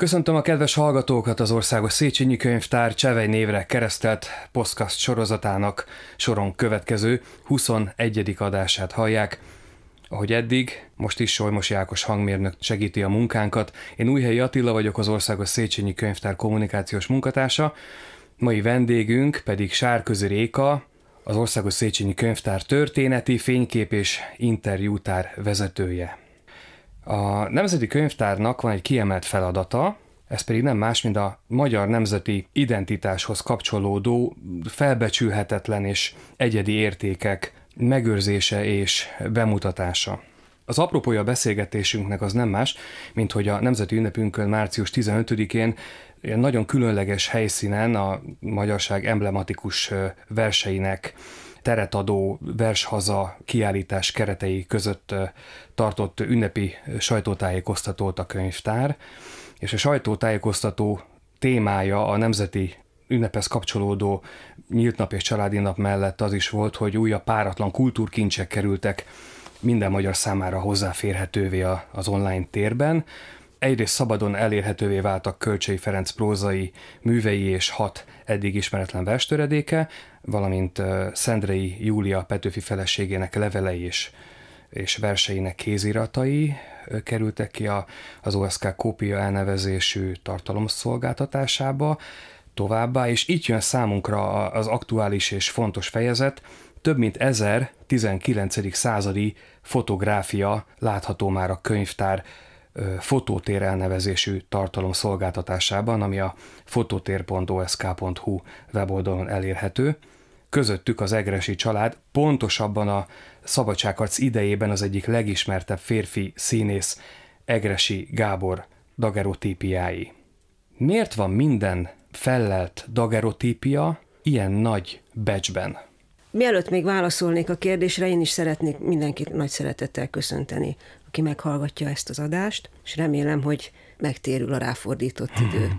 Köszöntöm a kedves hallgatókat az Országos Széchenyi Könyvtár Csevej névre keresztelt poszkaszt sorozatának soron következő 21. adását hallják. Ahogy eddig, most is Solymos Jákos hangmérnök segíti a munkánkat. Én Újhelyi Attila vagyok, az Országos Széchenyi Könyvtár kommunikációs munkatársa. Mai vendégünk pedig Sárközi Réka, az Országos Széchenyi Könyvtár történeti, fénykép és interjútár vezetője. A Nemzeti Könyvtárnak van egy kiemelt feladata, ez pedig nem más, mint a magyar nemzeti identitáshoz kapcsolódó, felbecsülhetetlen és egyedi értékek megőrzése és bemutatása. Az apropója a beszélgetésünknek az nem más, mint hogy a nemzeti ünnepünkön március 15-én nagyon különleges helyszínen a magyarság emblematikus verseinek teret adó vershaza kiállítás keretei között tartott ünnepi sajtótájékoztatót a könyvtár, és a sajtótájékoztató témája a nemzeti ünnephez kapcsolódó nyílt nap és családi nap mellett az is volt, hogy újabb páratlan kultúrkincsek kerültek minden magyar számára hozzáférhetővé az online térben egyrészt szabadon elérhetővé váltak Kölcsei Ferenc prózai, művei és hat eddig ismeretlen verstöredéke, valamint Szendrei Júlia Petőfi feleségének levelei és, és verseinek kéziratai kerültek ki a, az OSK kópia elnevezésű tartalomszolgáltatásába továbbá, és itt jön számunkra az aktuális és fontos fejezet, több mint ezer századi fotográfia látható már a könyvtár fotótér elnevezésű tartalom szolgáltatásában, ami a fotótér.osk.hu weboldalon elérhető. Közöttük az Egresi család, pontosabban a szabadságharc idejében az egyik legismertebb férfi színész Egresi Gábor dagerotípiái. Miért van minden fellelt dagerotípia ilyen nagy becsben? Mielőtt még válaszolnék a kérdésre, én is szeretnék mindenkit nagy szeretettel köszönteni aki meghallgatja ezt az adást, és remélem, hogy megtérül a ráfordított mhm. idő.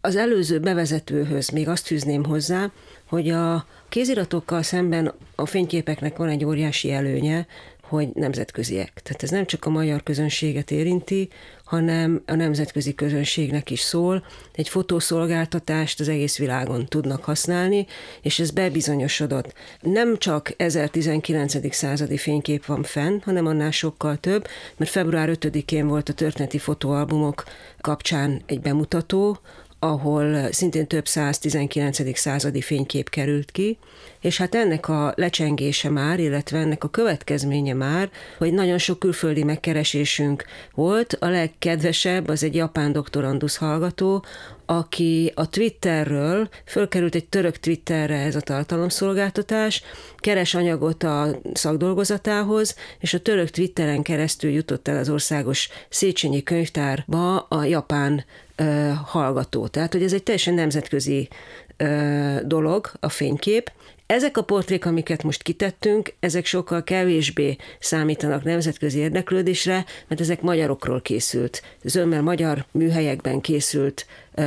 Az előző bevezetőhöz még azt fűzném hozzá, hogy a kéziratokkal szemben a fényképeknek van egy óriási előnye, hogy nemzetköziek. Tehát ez nem csak a magyar közönséget érinti, hanem a nemzetközi közönségnek is szól. Egy fotószolgáltatást az egész világon tudnak használni, és ez bebizonyosodott. Nem csak 1019. századi fénykép van fenn, hanem annál sokkal több, mert február 5-én volt a történeti fotóalbumok kapcsán egy bemutató, ahol szintén több 119. századi fénykép került ki, és hát ennek a lecsengése már, illetve ennek a következménye már, hogy nagyon sok külföldi megkeresésünk volt. A legkedvesebb az egy japán doktorandusz hallgató, aki a Twitterről, fölkerült egy török Twitterre ez a tartalomszolgáltatás, keres anyagot a szakdolgozatához, és a török Twitteren keresztül jutott el az országos Széchenyi könyvtárba a japán ö, hallgató. Tehát, hogy ez egy teljesen nemzetközi ö, dolog, a fénykép, ezek a portrék, amiket most kitettünk, ezek sokkal kevésbé számítanak nemzetközi érdeklődésre, mert ezek magyarokról készült, zömmel magyar műhelyekben készült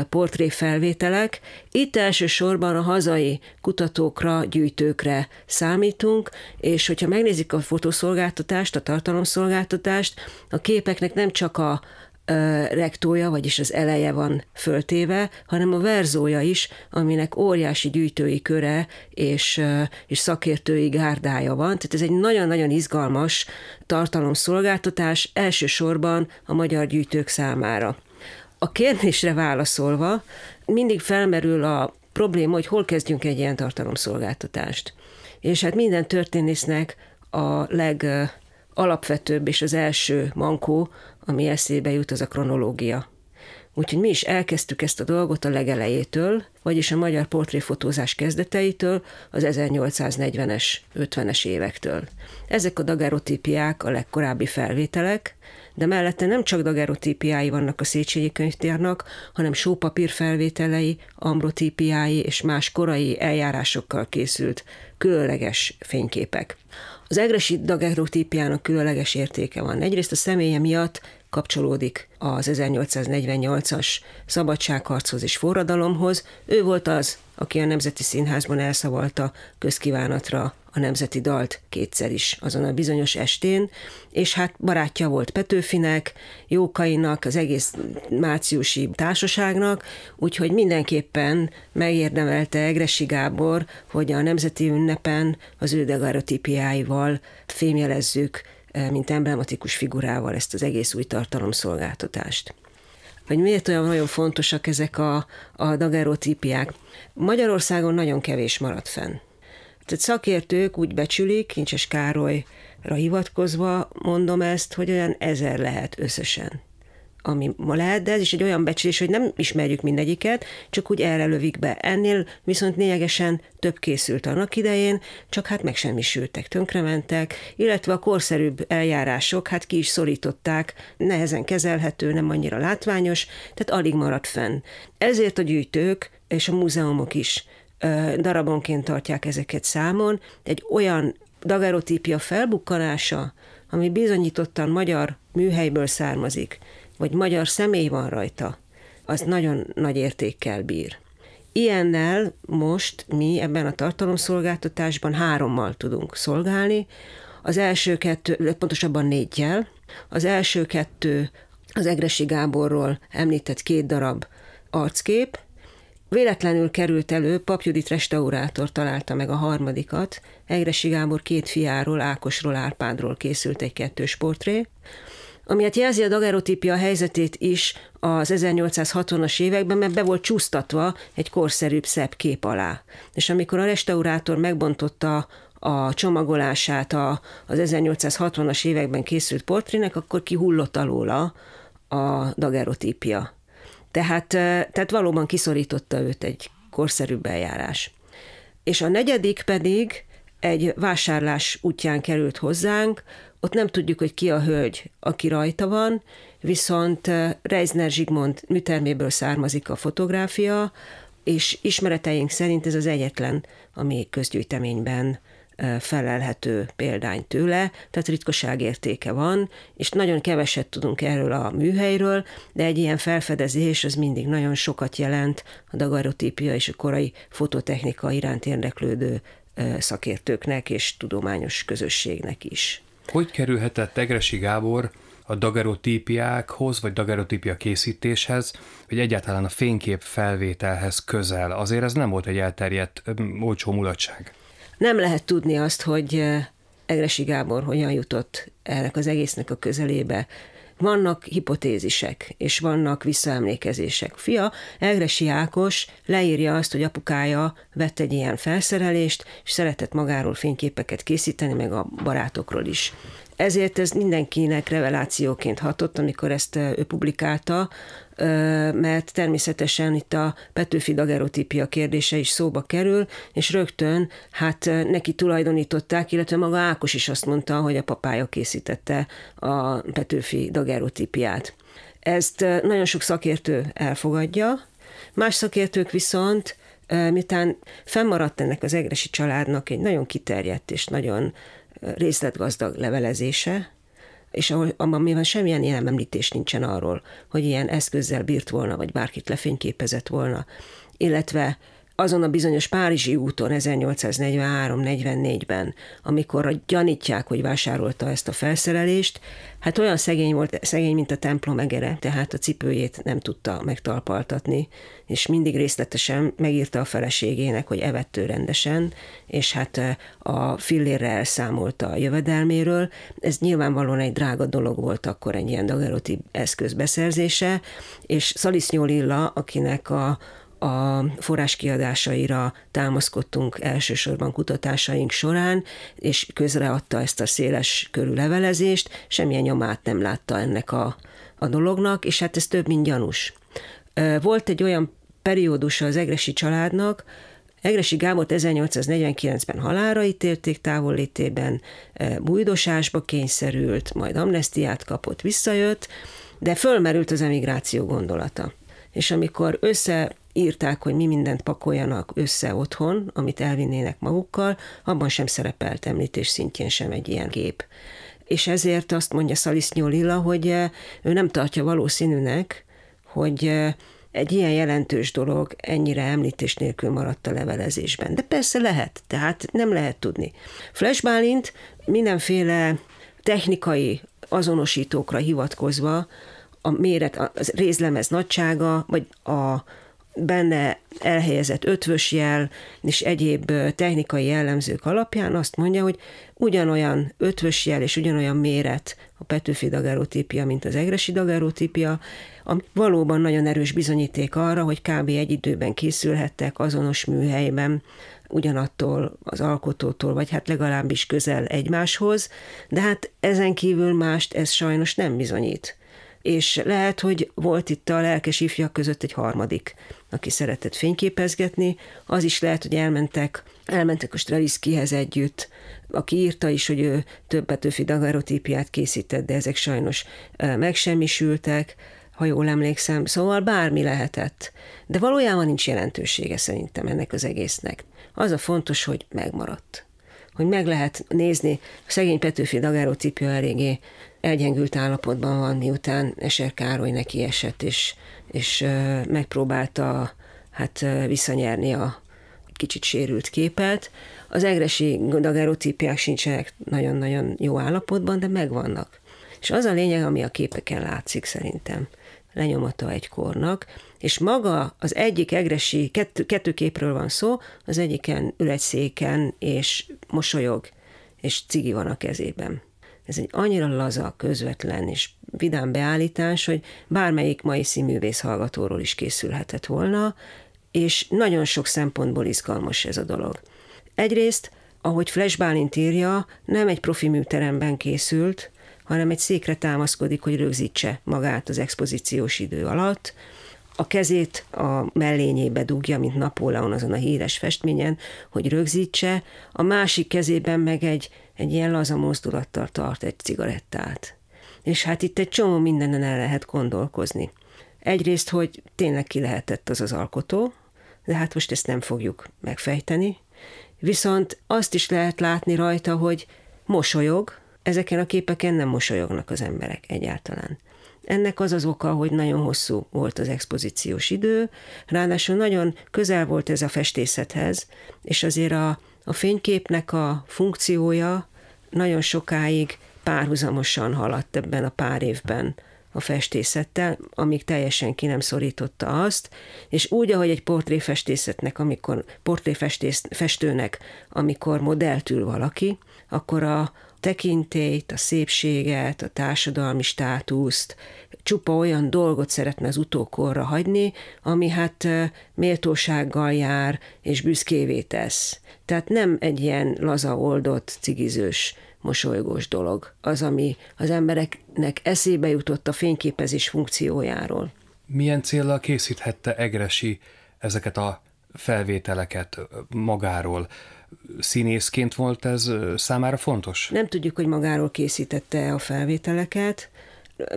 portréfelvételek. Itt elsősorban a hazai kutatókra, gyűjtőkre számítunk, és hogyha megnézik a fotószolgáltatást, a tartalomszolgáltatást, a képeknek nem csak a rektója, vagyis az eleje van föltéve, hanem a verzója is, aminek óriási gyűjtői köre és, és szakértői gárdája van. Tehát ez egy nagyon-nagyon izgalmas tartalomszolgáltatás elsősorban a magyar gyűjtők számára. A kérdésre válaszolva mindig felmerül a probléma, hogy hol kezdjünk egy ilyen tartalomszolgáltatást. És hát minden történésznek a leg alapvetőbb és az első mankó ami eszébe jut, az a kronológia. Úgyhogy mi is elkezdtük ezt a dolgot a legelejétől, vagyis a magyar portréfotózás kezdeteitől, az 1840-es, 50-es évektől. Ezek a dagerotípiák a legkorábbi felvételek, de mellette nem csak dagerotípiái vannak a Széchenyi könyvtárnak, hanem sópapír felvételei, ambrotípiái és más korai eljárásokkal készült különleges fényképek. Az egresi dagerotípiának különleges értéke van. Egyrészt a személye miatt kapcsolódik az 1848-as szabadságharchoz és forradalomhoz. Ő volt az, aki a Nemzeti Színházban elszavalta közkívánatra a nemzeti dalt kétszer is azon a bizonyos estén, és hát barátja volt Petőfinek, Jókainak, az egész márciusi társaságnak, úgyhogy mindenképpen megérdemelte Egresi Gábor, hogy a nemzeti ünnepen az ő dagárotípiáival fémjelezzük mint emblematikus figurával ezt az egész új tartalomszolgáltatást. Vagy miért olyan nagyon fontosak ezek a, a dagerotípiák? Magyarországon nagyon kevés maradt fenn. Tehát szakértők úgy becsülik, Kincses Károlyra hivatkozva mondom ezt, hogy olyan ezer lehet összesen ami ma lehet, de ez is egy olyan becslés, hogy nem ismerjük mindegyiket, csak úgy erre lövik be. Ennél viszont lényegesen több készült annak idején, csak hát megsemmisültek, tönkrementek, illetve a korszerűbb eljárások hát ki is szorították, nehezen kezelhető, nem annyira látványos, tehát alig maradt fenn. Ezért a gyűjtők és a múzeumok is darabonként tartják ezeket számon. Egy olyan dagerotípia felbukkanása, ami bizonyítottan magyar műhelyből származik, vagy magyar személy van rajta, az nagyon nagy értékkel bír. Ilyennel most mi ebben a tartalomszolgáltatásban hárommal tudunk szolgálni. Az első kettő, pontosabban négyel. Az első kettő az Egresi Gáborról említett két darab arckép. Véletlenül került elő, pap Judit restaurátor találta meg a harmadikat. Egresi Gábor két fiáról, Ákosról, Árpádról készült egy kettős portré ami hát jelzi a dagerotípia helyzetét is az 1860-as években, mert be volt csúsztatva egy korszerűbb szebb kép alá. És amikor a restaurátor megbontotta a csomagolását a, az 1860-as években készült portrének, akkor kihullott alóla a dagerotípia. Tehát, tehát valóban kiszorította őt egy korszerűbb eljárás. És a negyedik pedig egy vásárlás útján került hozzánk, ott nem tudjuk, hogy ki a hölgy, aki rajta van, viszont eh, Reisner Zsigmond műterméből származik a fotográfia, és ismereteink szerint ez az egyetlen, ami közgyűjteményben eh, felelhető példány tőle, tehát ritkoság értéke van, és nagyon keveset tudunk erről a műhelyről, de egy ilyen felfedezés az mindig nagyon sokat jelent a dagarotípia és a korai fototechnika iránt érdeklődő eh, szakértőknek és tudományos közösségnek is. Hogy kerülhetett Egresi Gábor a dagerotípiákhoz, vagy dagerotípia készítéshez, vagy egyáltalán a fénykép felvételhez közel? Azért ez nem volt egy elterjedt olcsó mulatság. Nem lehet tudni azt, hogy Egresi Gábor hogyan jutott ennek az egésznek a közelébe, vannak hipotézisek, és vannak visszaemlékezések. Fia, Egresi Ákos leírja azt, hogy apukája vett egy ilyen felszerelést, és szeretett magáról fényképeket készíteni, meg a barátokról is. Ezért ez mindenkinek revelációként hatott, amikor ezt ő publikálta, mert természetesen itt a Petőfi dagerotípia kérdése is szóba kerül, és rögtön hát neki tulajdonították, illetve maga Ákos is azt mondta, hogy a papája készítette a Petőfi dagerotípiát. Ezt nagyon sok szakértő elfogadja, más szakértők viszont miután fennmaradt ennek az egresi családnak egy nagyon kiterjedt és nagyon részletgazdag levelezése, és ahol, amiben semmilyen ilyen említés nincsen arról, hogy ilyen eszközzel bírt volna, vagy bárkit lefényképezett volna, illetve azon a bizonyos Párizsi úton 1843-44-ben, amikor gyanítják, hogy vásárolta ezt a felszerelést, hát olyan szegény volt, szegény, mint a templom egere, tehát a cipőjét nem tudta megtalpaltatni, és mindig részletesen megírta a feleségének, hogy evett ő rendesen, és hát eh, a fillérre elszámolta a jövedelméről. Ez nyilvánvalóan egy drága dolog volt akkor egy ilyen dagerotib eszköz beszerzése, és Szalisznyó Lilla, akinek a a forrás kiadásaira támaszkodtunk elsősorban kutatásaink során, és közreadta ezt a széles körű levelezést, semmilyen nyomát nem látta ennek a, a dolognak, és hát ez több, mint gyanús. Volt egy olyan periódusa az Egresi családnak, Egresi Gábort 1849-ben halára ítélték távollétében, bújdosásba kényszerült, majd amnestiát kapott, visszajött, de fölmerült az emigráció gondolata. És amikor össze írták, hogy mi mindent pakoljanak össze otthon, amit elvinnének magukkal, abban sem szerepelt említés szintjén sem egy ilyen gép. És ezért azt mondja Szalisznyó Lilla, hogy eh, ő nem tartja valószínűnek, hogy eh, egy ilyen jelentős dolog ennyire említés nélkül maradt a levelezésben. De persze lehet, tehát nem lehet tudni. Flash Bálint mindenféle technikai azonosítókra hivatkozva a méret, a részlemez nagysága, vagy a benne elhelyezett ötvös jel és egyéb technikai jellemzők alapján azt mondja, hogy ugyanolyan ötvös jel és ugyanolyan méret a Petőfi dagerotípia, mint az Egresi dagerotípia, ami valóban nagyon erős bizonyíték arra, hogy kb. egy időben készülhettek azonos műhelyben, ugyanattól az alkotótól, vagy hát legalábbis közel egymáshoz, de hát ezen kívül mást ez sajnos nem bizonyít és lehet, hogy volt itt a lelkes ifjak között egy harmadik aki szeretett fényképezgetni, az is lehet, hogy elmentek, elmentek a Streliszkihez együtt, aki írta is, hogy ő többet öfi dagarotípiát készített, de ezek sajnos megsemmisültek, ha jól emlékszem, szóval bármi lehetett. De valójában nincs jelentősége szerintem ennek az egésznek. Az a fontos, hogy megmaradt. Hogy meg lehet nézni, a szegény Petőfi dagárotípia eléggé elgyengült állapotban van, miután Eser Károly neki esett, és, és megpróbálta hát visszanyerni a kicsit sérült képet. Az egresi dagerotípiák sincsenek nagyon-nagyon jó állapotban, de megvannak. És az a lényeg, ami a képeken látszik szerintem. Lenyomata egy kornak, és maga az egyik egresi, kettő, kettő képről van szó, az egyiken ül egy széken, és mosolyog, és cigi van a kezében. Ez egy annyira laza, közvetlen és vidám beállítás, hogy bármelyik mai színművész hallgatóról is készülhetett volna, és nagyon sok szempontból izgalmas ez a dolog. Egyrészt, ahogy Flash Bálint írja, nem egy profi műteremben készült, hanem egy székre támaszkodik, hogy rögzítse magát az expozíciós idő alatt, a kezét a mellényébe dugja, mint Napóleon azon a híres festményen, hogy rögzítse, a másik kezében meg egy egy ilyen laza mozdulattal tart egy cigarettát. És hát itt egy csomó mindenen el lehet gondolkozni. Egyrészt, hogy tényleg ki lehetett az az alkotó, de hát most ezt nem fogjuk megfejteni. Viszont azt is lehet látni rajta, hogy mosolyog, ezeken a képeken nem mosolyognak az emberek egyáltalán. Ennek az az oka, hogy nagyon hosszú volt az expozíciós idő, ráadásul nagyon közel volt ez a festészethez, és azért a a fényképnek a funkciója nagyon sokáig párhuzamosan haladt ebben a pár évben a festészettel, amíg teljesen ki nem szorította azt, és úgy, ahogy egy portréfestészetnek, amikor portréfestőnek, amikor modellt ül valaki, akkor a tekintélyt, a szépséget, a társadalmi státuszt, csupa olyan dolgot szeretne az utókorra hagyni, ami hát méltósággal jár és büszkévé tesz. Tehát nem egy ilyen laza oldott, cigizős, mosolygós dolog az, ami az embereknek eszébe jutott a fényképezés funkciójáról. Milyen célra készíthette Egresi ezeket a felvételeket magáról? Színészként volt ez számára fontos? Nem tudjuk, hogy magáról készítette a felvételeket,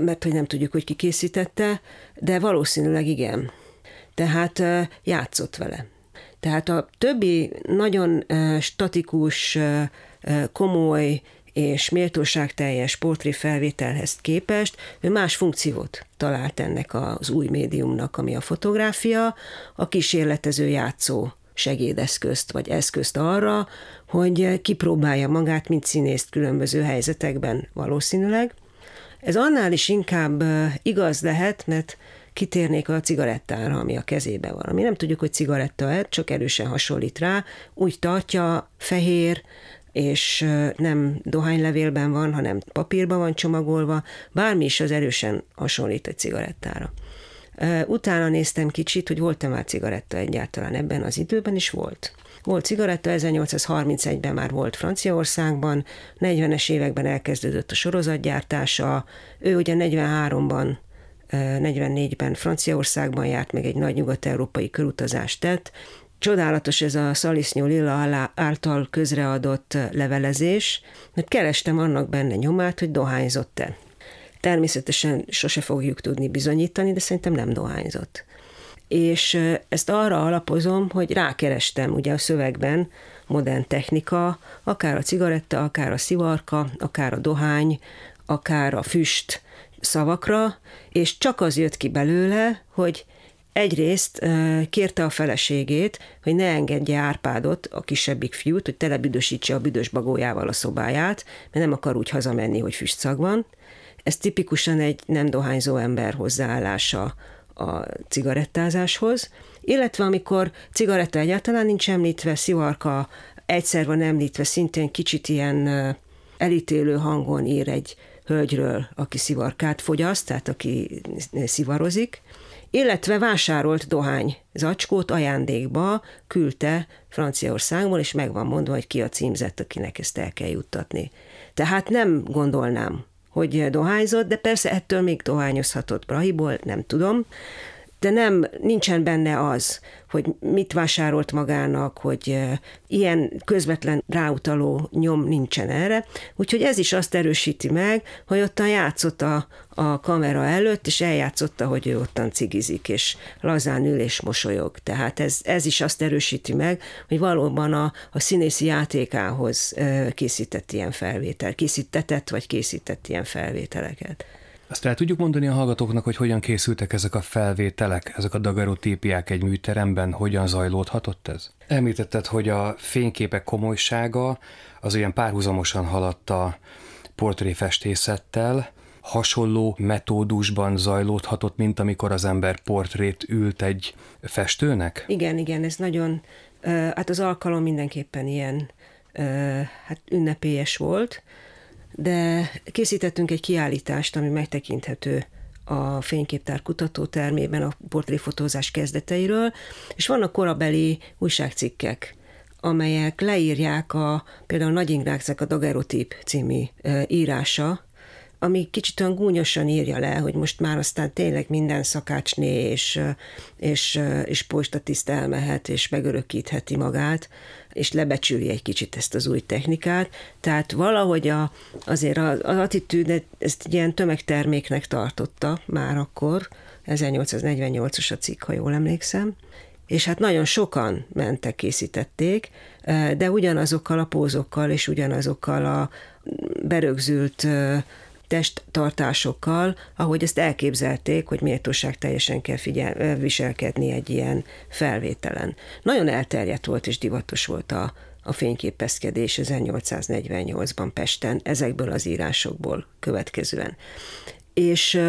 mert hogy nem tudjuk, hogy ki készítette, de valószínűleg igen. Tehát játszott vele. Tehát a többi nagyon statikus, komoly és méltóságteljes portré felvételhez képest ő más funkciót talált ennek az új médiumnak, ami a fotográfia, a kísérletező játszó segédeszközt, vagy eszközt arra, hogy kipróbálja magát, mint színészt különböző helyzetekben valószínűleg. Ez annál is inkább igaz lehet, mert kitérnék a cigarettára, ami a kezébe van. Ami nem tudjuk, hogy cigaretta-e, csak erősen hasonlít rá. Úgy tartja, fehér, és nem dohánylevélben van, hanem papírban van csomagolva, bármi is az erősen hasonlít egy cigarettára. Utána néztem kicsit, hogy volt-e már cigaretta egyáltalán ebben az időben, is volt. Volt cigaretta, 1831-ben már volt Franciaországban, 40-es években elkezdődött a sorozatgyártása, ő ugye 43-ban 44-ben Franciaországban járt, meg egy nagy nyugat-európai körutazást tett. Csodálatos ez a Szalisznyó Lilla által közreadott levelezés, mert kerestem annak benne nyomát, hogy dohányzott-e. Természetesen sose fogjuk tudni bizonyítani, de szerintem nem dohányzott és ezt arra alapozom, hogy rákerestem ugye a szövegben, modern technika, akár a cigaretta, akár a szivarka, akár a dohány, akár a füst szavakra, és csak az jött ki belőle, hogy egyrészt kérte a feleségét, hogy ne engedje Árpádot, a kisebbik fiút, hogy telebüdösítse a büdös bagójával a szobáját, mert nem akar úgy hazamenni, hogy füstszag van. Ez tipikusan egy nem dohányzó ember hozzáállása a cigarettázáshoz, illetve amikor cigaretta egyáltalán nincs említve, szivarka egyszer van említve, szintén kicsit ilyen elítélő hangon ír egy hölgyről, aki szivarkát fogyaszt, tehát aki szivarozik, illetve vásárolt dohány zacskót ajándékba küldte Franciaországból, és meg van mondva, hogy ki a címzett, akinek ezt el kell juttatni. Tehát nem gondolnám, hogy dohányzott, de persze ettől még dohányozhatott Brahiból, nem tudom de nem, nincsen benne az, hogy mit vásárolt magának, hogy ilyen közvetlen ráutaló nyom nincsen erre. Úgyhogy ez is azt erősíti meg, hogy ottan játszott a, a kamera előtt, és eljátszotta, hogy ő ottan cigizik, és lazán ül és mosolyog. Tehát ez, ez is azt erősíti meg, hogy valóban a, a színészi játékához készített ilyen felvétel, készítetett vagy készített ilyen felvételeket. Azt el tudjuk mondani a hallgatóknak, hogy hogyan készültek ezek a felvételek, ezek a dagarotípiák egy műteremben, hogyan zajlódhatott ez? Említetted, hogy a fényképek komolysága az olyan párhuzamosan haladt a portréfestészettel, hasonló metódusban zajlódhatott, mint amikor az ember portrét ült egy festőnek? Igen, igen, ez nagyon, hát az alkalom mindenképpen ilyen hát ünnepélyes volt, de készítettünk egy kiállítást, ami megtekinthető a fényképtár kutatótermében a portréfotózás kezdeteiről, és vannak korabeli újságcikkek, amelyek leírják a, például Nagy Ingráknak a Dagerotip című írása, ami kicsit olyan gúnyosan írja le, hogy most már aztán tényleg minden szakácsné és, és, és postatiszt elmehet, és megörökítheti magát, és lebecsüli egy kicsit ezt az új technikát. Tehát valahogy a, azért az, az attitűdet ezt ilyen tömegterméknek tartotta már akkor, 1848-os a cikk, ha jól emlékszem, és hát nagyon sokan mentek, készítették, de ugyanazokkal a pózokkal és ugyanazokkal a berögzült testtartásokkal, ahogy ezt elképzelték, hogy méltóság teljesen kell figyel, viselkedni egy ilyen felvételen. Nagyon elterjedt volt és divatos volt a, a fényképezkedés 1848-ban Pesten, ezekből az írásokból következően. És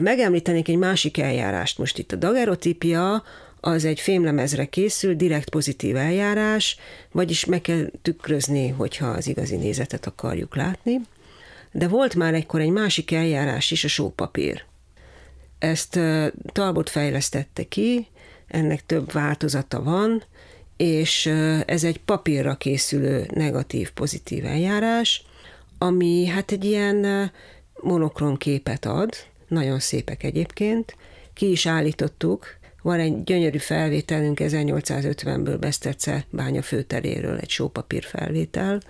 megemlítenék egy másik eljárást most itt. A dagerotípia az egy fémlemezre készül, direkt pozitív eljárás, vagyis meg kell tükrözni, hogyha az igazi nézetet akarjuk látni de volt már egykor egy másik eljárás is, a sópapír. Ezt Talbot fejlesztette ki, ennek több változata van, és ez egy papírra készülő negatív-pozitív eljárás, ami hát egy ilyen monokrom képet ad, nagyon szépek egyébként, ki is állítottuk, van egy gyönyörű felvételünk 1850-ből Beszterce bánya főteréről, egy sópapír felvétel,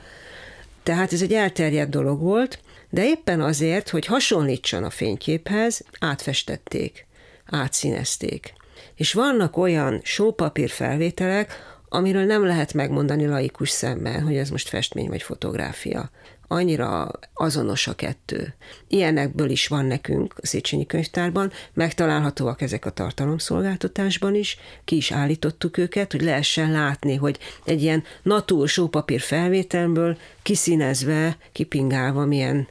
tehát ez egy elterjedt dolog volt, de éppen azért, hogy hasonlítson a fényképhez, átfestették, átszínezték. És vannak olyan sópapír felvételek, amiről nem lehet megmondani laikus szemmel, hogy ez most festmény vagy fotográfia annyira azonos a kettő. Ilyenekből is van nekünk a Széchenyi könyvtárban, megtalálhatóak ezek a tartalomszolgáltatásban is, ki is állítottuk őket, hogy lehessen látni, hogy egy ilyen natúr sópapír felvételből kiszínezve, kipingálva milyen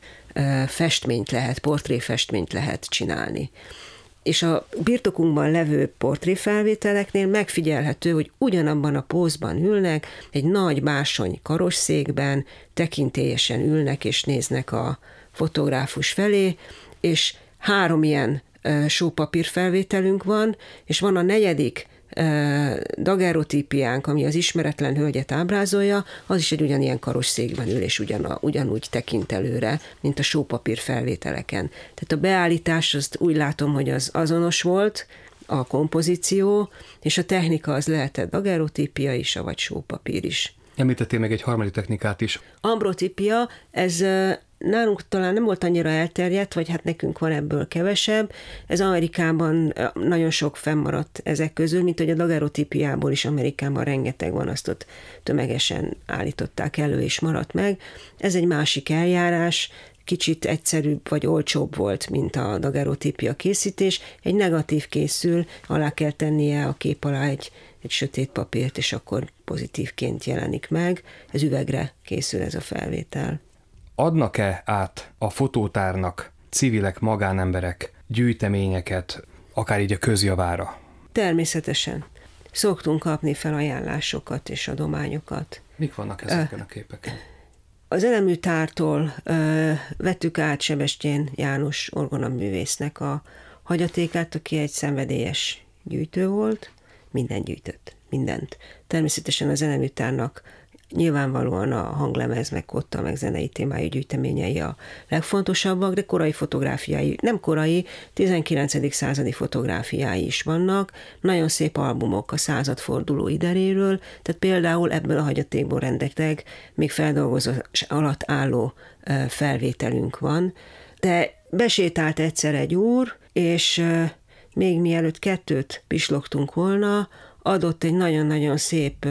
festményt lehet, portréfestményt lehet csinálni és a birtokunkban levő portréfelvételeknél megfigyelhető, hogy ugyanabban a pózban ülnek, egy nagy básony karosszékben, tekintélyesen ülnek és néznek a fotográfus felé, és három ilyen sópapír felvételünk van, és van a negyedik, dagerotípiánk, ami az ismeretlen hölgyet ábrázolja, az is egy ugyanilyen székben ül, és ugyan, ugyanúgy tekint előre, mint a sópapír felvételeken. Tehát a beállítás, azt úgy látom, hogy az azonos volt, a kompozíció, és a technika az lehetett dagerotípia is, vagy sópapír is. Említettél meg egy harmadik technikát is. Ambrotipia, ez nálunk talán nem volt annyira elterjedt, vagy hát nekünk van ebből kevesebb. Ez Amerikában nagyon sok fennmaradt ezek közül, mint hogy a dagerotípiából is Amerikában rengeteg van, azt ott tömegesen állították elő, és maradt meg. Ez egy másik eljárás, kicsit egyszerűbb vagy olcsóbb volt, mint a dagerotípia készítés. Egy negatív készül, alá kell tennie a kép alá egy, egy sötét papírt, és akkor pozitívként jelenik meg. Ez üvegre készül ez a felvétel adnak-e át a fotótárnak civilek, magánemberek gyűjteményeket, akár így a közjavára? Természetesen. Szoktunk kapni felajánlásokat és adományokat. Mik vannak ezeken a képeken? Az elemű tártól ö, vettük át Sebestyén János orgonaművésznek a hagyatékát, aki egy szenvedélyes gyűjtő volt, minden gyűjtött, mindent. Természetesen az elemű tárnak Nyilvánvalóan a hanglemez, meg kotta, meg zenei témájú gyűjteményei a legfontosabbak, de korai fotográfiái, nem korai, 19. századi fotográfiái is vannak, nagyon szép albumok a századforduló ideréről, tehát például ebből a hagyatékból rengeteg még feldolgozás alatt álló felvételünk van, de besétált egyszer egy úr, és még mielőtt kettőt pislogtunk volna, adott egy nagyon-nagyon szép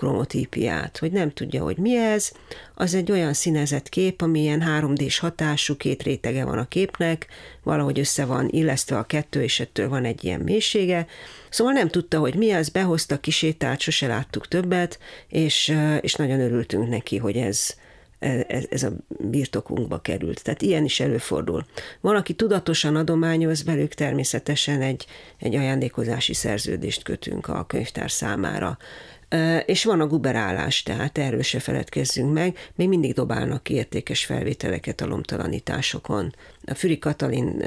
kromotípiát, hogy nem tudja, hogy mi ez, az egy olyan színezett kép, ami ilyen 3D-s hatású, két rétege van a képnek, valahogy össze van illesztve a kettő, és ettől van egy ilyen mélysége. Szóval nem tudta, hogy mi ez, behozta, kisétált, sose láttuk többet, és, eh, és nagyon örültünk neki, hogy ez, ez, eh, ez a birtokunkba került. Tehát ilyen is előfordul. Van, aki tudatosan adományoz, velük természetesen egy, egy ajándékozási szerződést kötünk a könyvtár számára. És van a guberálás, tehát erről se feledkezzünk meg, még mindig dobálnak ki értékes felvételeket a lomtalanításokon. A Füri Katalin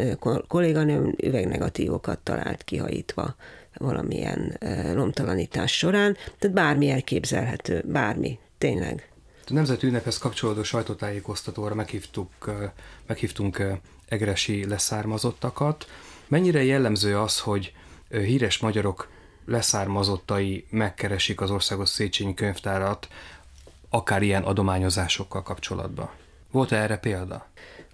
kolléganőm üvegnegatívokat talált kihajítva valamilyen lomtalanítás során, tehát bármi elképzelhető, bármi, tényleg. A Nemzeti Ünnephez kapcsolódó sajtótájékoztatóra meghívtuk, meghívtunk egresi leszármazottakat. Mennyire jellemző az, hogy híres magyarok leszármazottai megkeresik az országos Széchenyi könyvtárat, akár ilyen adományozásokkal kapcsolatban. Volt -e erre példa?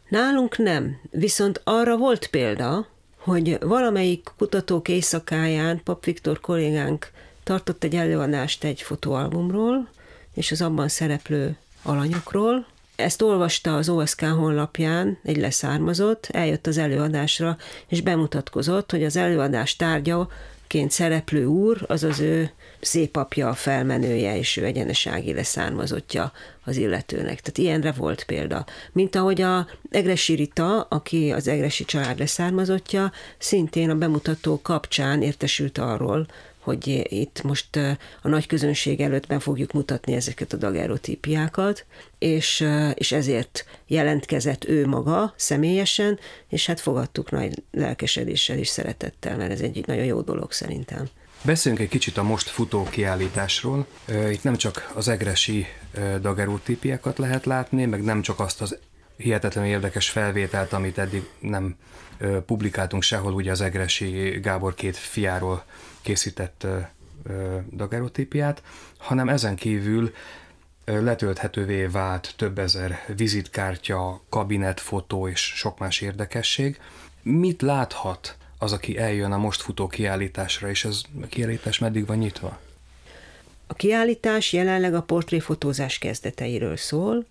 Nálunk nem, viszont arra volt példa, hogy valamelyik kutatók éjszakáján Pap Viktor kollégánk tartott egy előadást egy fotóalbumról, és az abban szereplő alanyokról. Ezt olvasta az OSK honlapján egy leszármazott, eljött az előadásra, és bemutatkozott, hogy az előadás tárgya ként szereplő úr, az az ő szépapja, a felmenője, és ő egyenesági leszármazottja az illetőnek. Tehát ilyenre volt példa. Mint ahogy a Egresi Rita, aki az Egresi család leszármazottja, szintén a bemutató kapcsán értesült arról, hogy itt most a nagy közönség előtt be fogjuk mutatni ezeket a dagerotípiákat, és, és ezért jelentkezett ő maga személyesen, és hát fogadtuk nagy lelkesedéssel és szeretettel, mert ez egy nagyon jó dolog szerintem. Beszéljünk egy kicsit a most futó kiállításról. Itt nem csak az egresi dagerótípiákat lehet látni, meg nem csak azt az hihetetlenül érdekes felvételt, amit eddig nem publikáltunk sehol, ugye az Egresi Gábor két fiáról készített dagerotípiát, hanem ezen kívül letölthetővé vált több ezer vizitkártya, kabinetfotó és sok más érdekesség. Mit láthat az, aki eljön a most futó kiállításra, és ez a kiállítás meddig van nyitva? A kiállítás jelenleg a portréfotózás kezdeteiről szól,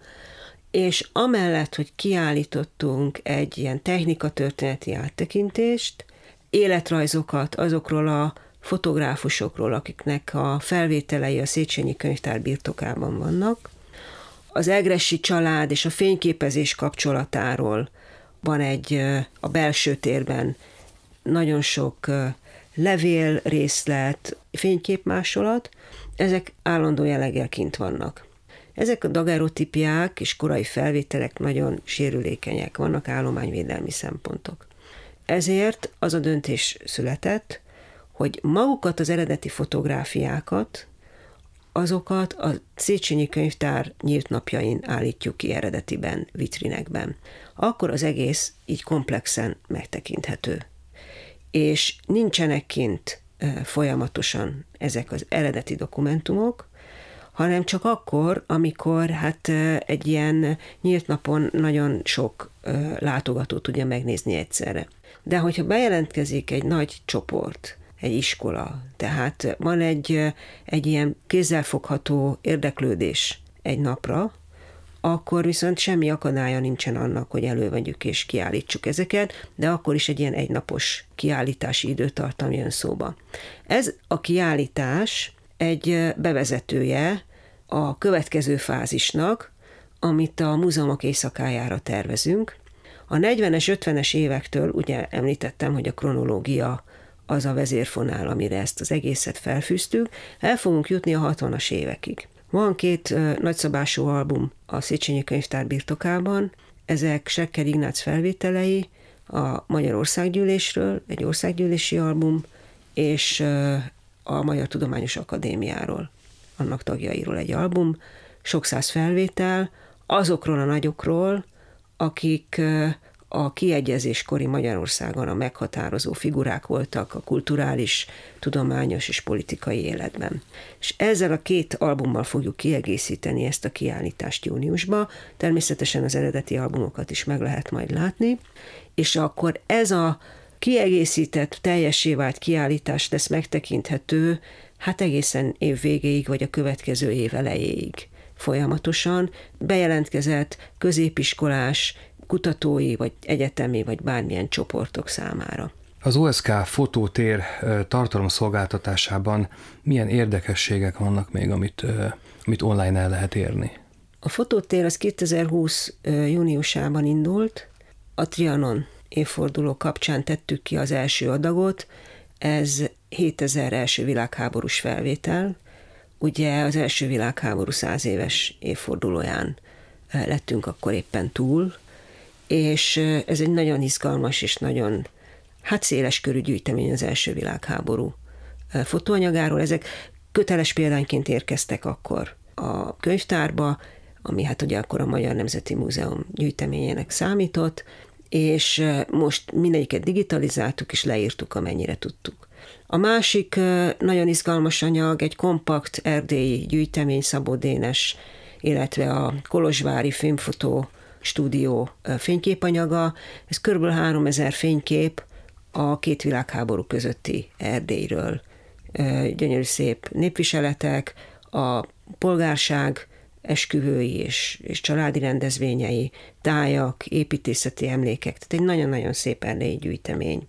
és amellett, hogy kiállítottunk egy ilyen technikatörténeti áttekintést, életrajzokat azokról a fotográfusokról, akiknek a felvételei a Széchenyi könyvtár birtokában vannak. Az Egressi család és a fényképezés kapcsolatáról van egy a belső térben nagyon sok levél, részlet, fényképmásolat, ezek állandó jelleggel kint vannak. Ezek a dagerotipiák és korai felvételek nagyon sérülékenyek, vannak állományvédelmi szempontok. Ezért az a döntés született, hogy magukat az eredeti fotográfiákat, azokat a Széchenyi könyvtár nyílt napjain állítjuk ki eredetiben, vitrinekben. Akkor az egész így komplexen megtekinthető. És nincsenek kint folyamatosan ezek az eredeti dokumentumok, hanem csak akkor, amikor hát egy ilyen nyílt napon nagyon sok látogató tudja megnézni egyszerre. De hogyha bejelentkezik egy nagy csoport, egy iskola. Tehát van egy, egy ilyen kézzelfogható érdeklődés egy napra, akkor viszont semmi akadálya nincsen annak, hogy elővegyük és kiállítsuk ezeket, de akkor is egy ilyen egynapos kiállítási időtartam jön szóba. Ez a kiállítás egy bevezetője a következő fázisnak, amit a múzeumok éjszakájára tervezünk. A 40-es, 50-es évektől, ugye említettem, hogy a kronológia az a vezérfonál, amire ezt az egészet felfűztük, el fogunk jutni a 60-as évekig. Van két nagyszabású album a Széchenyi Könyvtár birtokában, ezek Sekker Ignác felvételei a Magyarországgyűlésről, egy országgyűlési album, és a Magyar Tudományos Akadémiáról, annak tagjairól egy album, sok száz felvétel, azokról a nagyokról, akik a kiegyezéskori Magyarországon a meghatározó figurák voltak a kulturális, tudományos és politikai életben. És ezzel a két albummal fogjuk kiegészíteni ezt a kiállítást júniusba, természetesen az eredeti albumokat is meg lehet majd látni, és akkor ez a kiegészített, teljesé vált kiállítás lesz megtekinthető, hát egészen év végéig, vagy a következő év elejéig folyamatosan. Bejelentkezett középiskolás kutatói, vagy egyetemi, vagy bármilyen csoportok számára. Az OSK fotótér tartalomszolgáltatásában milyen érdekességek vannak még, amit, amit online el lehet érni? A fotótér az 2020 júniusában indult, a Trianon évforduló kapcsán tettük ki az első adagot, ez 7000 első világháborús felvétel, ugye az első világháború száz éves évfordulóján lettünk akkor éppen túl, és ez egy nagyon izgalmas és nagyon hát széles körű gyűjtemény az első világháború fotóanyagáról. Ezek köteles példányként érkeztek akkor a könyvtárba, ami hát ugye akkor a Magyar Nemzeti Múzeum gyűjteményének számított, és most mindegyiket digitalizáltuk és leírtuk, amennyire tudtuk. A másik nagyon izgalmas anyag egy kompakt erdélyi gyűjtemény Szabó Dénes, illetve a Kolozsvári filmfotó stúdió fényképanyaga. Ez kb. 3000 fénykép a két világháború közötti Erdélyről. Gyönyörű szép népviseletek, a polgárság esküvői és, és családi rendezvényei, tájak, építészeti emlékek, tehát egy nagyon-nagyon szép erdélyi gyűjtemény.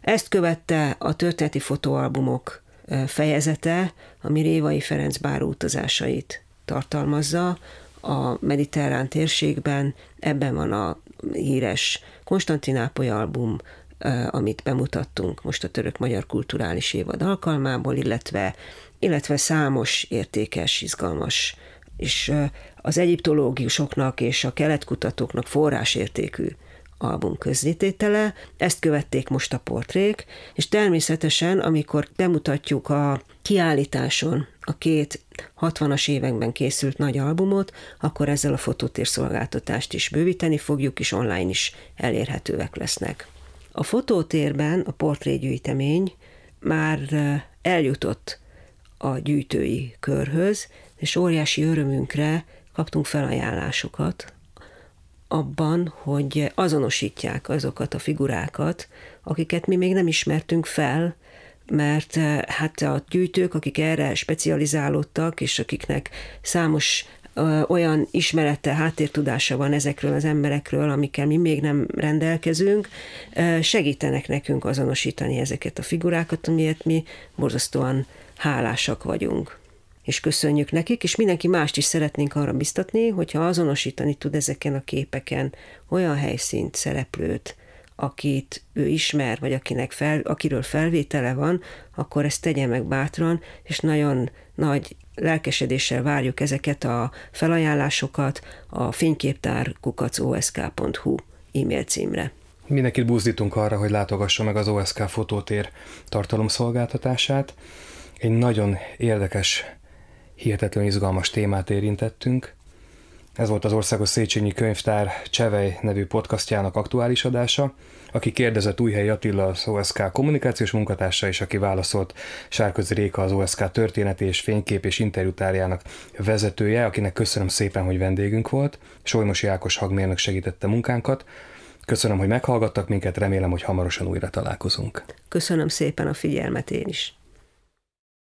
Ezt követte a történeti fotóalbumok fejezete, ami Révai Ferenc bár utazásait tartalmazza, a mediterrán térségben, ebben van a híres Konstantinápoly album, eh, amit bemutattunk most a török-magyar kulturális évad alkalmából, illetve, illetve számos értékes, izgalmas és eh, az egyiptológusoknak és a keletkutatóknak forrásértékű album közzététele, ezt követték most a portrék, és természetesen, amikor bemutatjuk a kiállításon a két 60-as években készült nagy albumot, akkor ezzel a fotótérszolgáltatást is bővíteni fogjuk, és online is elérhetőek lesznek. A fotótérben a portrégyűjtemény már eljutott a gyűjtői körhöz, és óriási örömünkre kaptunk felajánlásokat abban, hogy azonosítják azokat a figurákat, akiket mi még nem ismertünk fel, mert eh, hát a gyűjtők, akik erre specializálódtak, és akiknek számos eh, olyan ismerete, háttértudása van ezekről az emberekről, amikkel mi még nem rendelkezünk, eh, segítenek nekünk azonosítani ezeket a figurákat, amiért mi borzasztóan hálásak vagyunk és köszönjük nekik, és mindenki mást is szeretnénk arra biztatni, hogyha azonosítani tud ezeken a képeken olyan helyszínt, szereplőt, akit ő ismer, vagy akinek fel, akiről felvétele van, akkor ezt tegye meg bátran, és nagyon nagy lelkesedéssel várjuk ezeket a felajánlásokat a fényképtár kukacosk.hu e-mail címre. Mindenkit buzdítunk arra, hogy látogassa meg az OSK fotótér tartalomszolgáltatását. Egy nagyon érdekes hihetetlen izgalmas témát érintettünk. Ez volt az Országos Széchenyi Könyvtár Csevej nevű podcastjának aktuális adása, aki kérdezett Újhely Attila az OSK kommunikációs munkatársa, és aki válaszolt Sárközi Réka az OSK történeti és fénykép és interjútárjának vezetője, akinek köszönöm szépen, hogy vendégünk volt. Solymosi Ákos hagmérnök segítette munkánkat. Köszönöm, hogy meghallgattak minket, remélem, hogy hamarosan újra találkozunk. Köszönöm szépen a figyelmet én is.